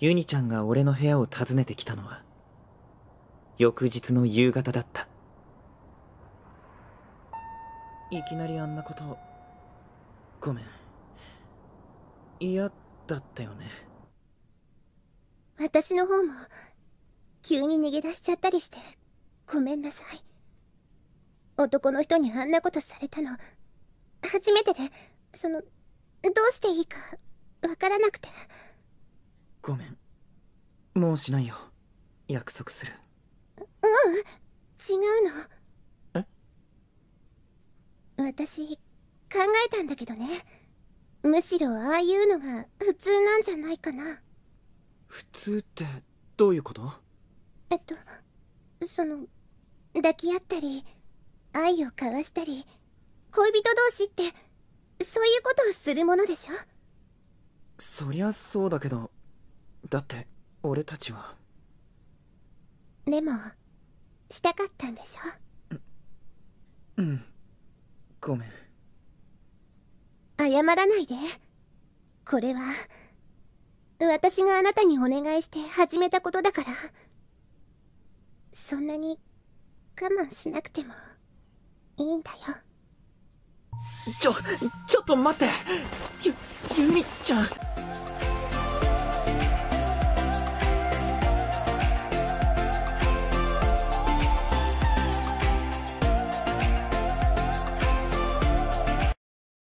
ユニちゃんが俺の部屋を訪ねてきたのは、翌日の夕方だった。いきなりあんなこと、ごめん。嫌だったよね。私の方も、急に逃げ出しちゃったりして、ごめんなさい。男の人にあんなことされたの、初めてで、その、どうしていいか、わからなくて。ごめんもうしないよ約束するううん違うのえ私考えたんだけどねむしろああいうのが普通なんじゃないかな普通ってどういうことえっとその抱き合ったり愛を交わしたり恋人同士ってそういうことをするものでしょそりゃそうだけどだって俺たちはでもしたかったんでしょううんごめん謝らないでこれは私があなたにお願いして始めたことだからそんなに我慢しなくてもいいんだよちょちょっと待ってゆゆみちゃん